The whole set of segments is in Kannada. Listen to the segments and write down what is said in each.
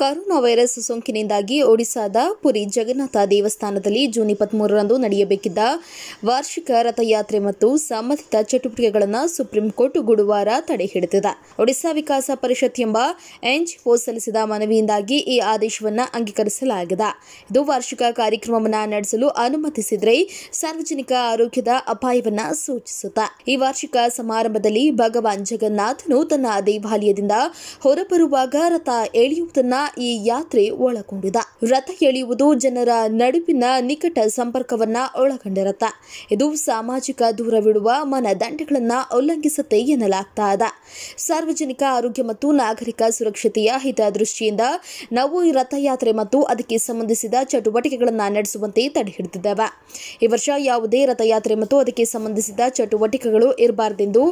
ಕರೋನಾ ವೈರಸ್ ಸೋಂಕಿನಿಂದಾಗಿ ಒಡಿಸಾದ ಪುರಿ ಜಗನ್ನಾಥ ದೇವಸ್ಥಾನದಲ್ಲಿ ಜೂನ್ ಇಪ್ಪತ್ಮೂರರಂದು ನಡೆಯಬೇಕಿದ್ದ ವಾರ್ಷಿಕ ರಥಯಾತ್ರೆ ಮತ್ತು ಸಂಬಂಧಿತ ಚಟುವಟಿಕೆಗಳನ್ನು ಸುಪ್ರೀಂ ಕೋರ್ಟ್ ಗುರುವಾರ ಹಿಡಿದಿದೆ ಒಡಿಶಾ ವಿಕಾಸ ಪರಿಷತ್ ಎಂಬ ಎನ್ಜಿಒ ಸಲ್ಲಿಸಿದ ಮನವಿಯಿಂದಾಗಿ ಈ ಆದೇಶವನ್ನು ಅಂಗೀಕರಿಸಲಾಗಿದೆ ಇದು ವಾರ್ಷಿಕ ಕಾರ್ಯಕ್ರಮವನ್ನು ನಡೆಸಲು ಅನುಮತಿಸಿದರೆ ಸಾರ್ವಜನಿಕ ಆರೋಗ್ಯದ ಅಪಾಯವನ್ನು ಸೂಚಿಸುತ್ತೆ ಈ ವಾರ್ಷಿಕ ಸಮಾರಂಭದಲ್ಲಿ ಭಗವಾನ್ ಜಗನ್ನಾಥನು ತನ್ನ ದೇವಾಲಯದಿಂದ ಹೊರಬರುವಾಗ ರಥ ಎಳೆಯುವುದನ್ನು ಈ ಯಾತ್ರೆ ಒಳಗೊಂಡಿದ ರಥ ಎಳೆಯುವುದು ಜನರ ನಡುವಿನ ನಿಕಟ ಸಂಪರ್ಕವನ್ನ ಒಳಗೊಂಡಿರುತ್ತ ಇದು ಸಾಮಾಜಿಕ ದೂರವಿಡುವ ಮನದಂಡಗಳನ್ನ ಉಲ್ಲಂಘಿಸುತ್ತೆ ಎನ್ನಲಾಗ್ತಾ ಇದೆ ಸಾರ್ವಜನಿಕ ಆರೋಗ್ಯ ಮತ್ತು ನಾಗರಿಕ ಸುರಕ್ಷತೆಯ ಹಿತದೃಷ್ಟಿಯಿಂದ ನಾವು ಈ ರಥಯಾತ್ರೆ ಮತ್ತು ಅದಕ್ಕೆ ಸಂಬಂಧಿಸಿದ ಚಟುವಟಿಕೆಗಳನ್ನು ನಡೆಸುವಂತೆ ತಡೆ ಈ ವರ್ಷ ಯಾವುದೇ ರಥಯಾತ್ರೆ ಮತ್ತು ಅದಕ್ಕೆ ಸಂಬಂಧಿಸಿದ ಚಟುವಟಿಕೆಗಳು ಇರಬಾರದೆಂದು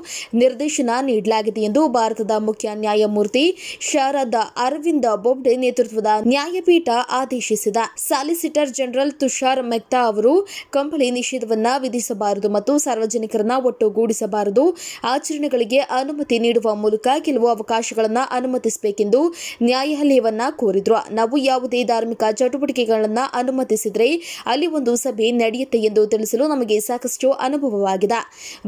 ನಿರ್ದೇಶನ ನೀಡಲಾಗಿದೆ ಎಂದು ಭಾರತದ ಮುಖ್ಯ ನ್ಯಾಯಮೂರ್ತಿ ಶಾರದಾ ಅರವಿಂದ ಬೊಬ್ಡೆ ನೇತೃತ್ವದ ನ್ಯಾಯಪೀಠ ಆದೇಶಿಸಿದ ಸಾಲಿಸಿಟರ್ ಜನರಲ್ ತುಷಾರ್ ಮೆಹ್ತಾ ಅವರು ಕಂಬಳಿ ನಿಷೇಧವನ್ನ ವಿಧಿಸಬಾರದು ಮತ್ತು ಸಾರ್ವಜನಿಕರನ್ನ ಒಟ್ಟುಗೂಡಿಸಬಾರದು ಆಚರಣೆಗಳಿಗೆ ಅನುಮತಿ ನೀಡುವ ಮೂಲಕ ಕೆಲವು ಅವಕಾಶಗಳನ್ನು ಅನುಮತಿಸಬೇಕೆಂದು ನ್ಯಾಯಾಲಯವನ್ನ ಕೋರಿದ್ರು ನಾವು ಯಾವುದೇ ಧಾರ್ಮಿಕ ಚಟುವಟಿಕೆಗಳನ್ನು ಅನುಮತಿಸಿದರೆ ಅಲ್ಲಿ ಒಂದು ಸಭೆ ನಡೆಯುತ್ತೆ ಎಂದು ತಿಳಿಸಲು ನಮಗೆ ಸಾಕಷ್ಟು ಅನುಭವವಾಗಿದೆ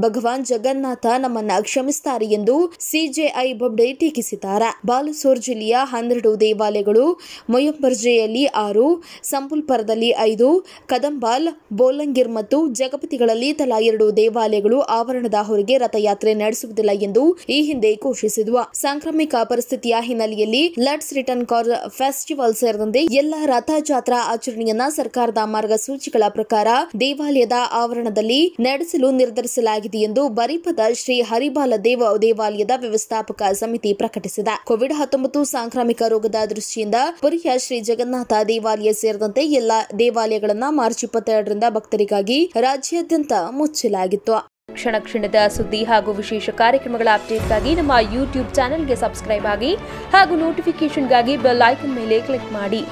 ಭಗವಾನ್ ಜಗನ್ನಾಥ ನಮ್ಮನ್ನ ಕ್ಷಮಿಸುತ್ತಾರೆ ಎಂದು ಸಿಜೆಐ ಬೊಬ್ಡೆ ಟೀಕಿಸಿದ್ದಾರೆ ಬಾಲಸೋರ್ ಜಿಲ್ಲೆಯ ಹನ್ನೆರಡು ದೇವಾಲಯ ಶಾಲೆಗಳು ಮೊಯಂಬರ್ಜೆಯಲ್ಲಿ ಆರು ಸಂಪುಲ್ಪರದಲ್ಲಿ ಐದು ಕದಂಬಾಲ್ ಬೋಲಂಗಿರ್ ಮತ್ತು ಜಗಪತಿಗಳಲ್ಲಿ ತಲಾ ಎರಡು ದೇವಾಲಯಗಳು ಆವರಣದ ಹೊರಗೆ ರಥಯಾತ್ರೆ ನಡೆಸುವುದಿಲ್ಲ ಎಂದು ಈ ಹಿಂದೆ ಘೋಷಿಸಿದ್ವು ಸಾಂಕ್ರಾಮಿಕ ಪರಿಸ್ಥಿತಿಯ ಹಿನ್ನೆಲೆಯಲ್ಲಿ ಲಟ್ಸ್ ರಿಟರ್ನ್ ಕಾರ್ ಫೆಸ್ಟಿವಲ್ ಸೇರಿದಂತೆ ಎಲ್ಲ ಜಾತ್ರಾ ಆಚರಣೆಯನ್ನ ಸರ್ಕಾರದ ಮಾರ್ಗಸೂಚಿಗಳ ಪ್ರಕಾರ ದೇವಾಲಯದ ಆವರಣದಲ್ಲಿ ನಡೆಸಲು ನಿರ್ಧರಿಸಲಾಗಿದೆ ಎಂದು ಬರಿಪದ ಶ್ರೀ ಹರಿಬಾಲ ದೇವ ದೇವಾಲಯದ ವ್ಯವಸ್ಥಾಪಕ ಸಮಿತಿ ಪ್ರಕಟಿಸಿದೆ ಕೋವಿಡ್ ಹತ್ತೊಂಬತ್ತು ಸಾಂಕ್ರಾಮಿಕ ರೋಗದ ದೃಷ್ಟಿಯಿಂದ ಪುರಿಯ ಶ್ರೀ ಜಗನ್ನಾಥ ದೇವಾಲಯ ಸೇರಿದಂತೆ ಎಲ್ಲ ದೇವಾಲಯಗಳನ್ನ ಮಾರ್ಚ್ ಇಪ್ಪತ್ತೆರಡರಿಂದ ಭಕ್ತರಿಗಾಗಿ ರಾಜ್ಯಾದ್ಯಂತ ಮುಚ್ಚಲಾಗಿತ್ತು ಕ್ಷಣ ಕ್ಷಣದ ಸುದ್ದಿ ಹಾಗೂ ವಿಶೇಷ ಕಾರ್ಯಕ್ರಮಗಳ ಅಪ್ಡೇಟ್ಗಾಗಿ ನಮ್ಮ ಯೂಟ್ಯೂಬ್ ಚಾನೆಲ್ಗೆ ಸಬ್ಸ್ಕ್ರೈಬ್ ಆಗಿ ಹಾಗೂ ನೋಟಿಫಿಕೇಶನ್ಗಾಗಿ ಬೆಲ್ ಐಕನ್ ಮೇಲೆ ಕ್ಲಿಕ್ ಮಾಡಿ